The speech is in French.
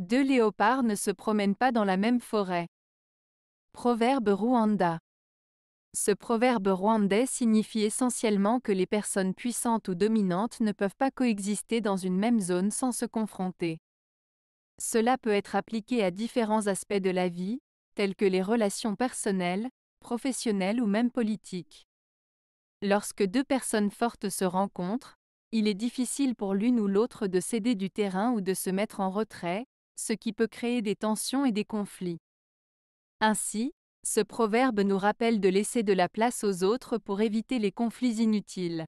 Deux léopards ne se promènent pas dans la même forêt. Proverbe Rwanda. Ce proverbe rwandais signifie essentiellement que les personnes puissantes ou dominantes ne peuvent pas coexister dans une même zone sans se confronter. Cela peut être appliqué à différents aspects de la vie, tels que les relations personnelles, professionnelles ou même politiques. Lorsque deux personnes fortes se rencontrent, il est difficile pour l'une ou l'autre de céder du terrain ou de se mettre en retrait, ce qui peut créer des tensions et des conflits. Ainsi, ce proverbe nous rappelle de laisser de la place aux autres pour éviter les conflits inutiles.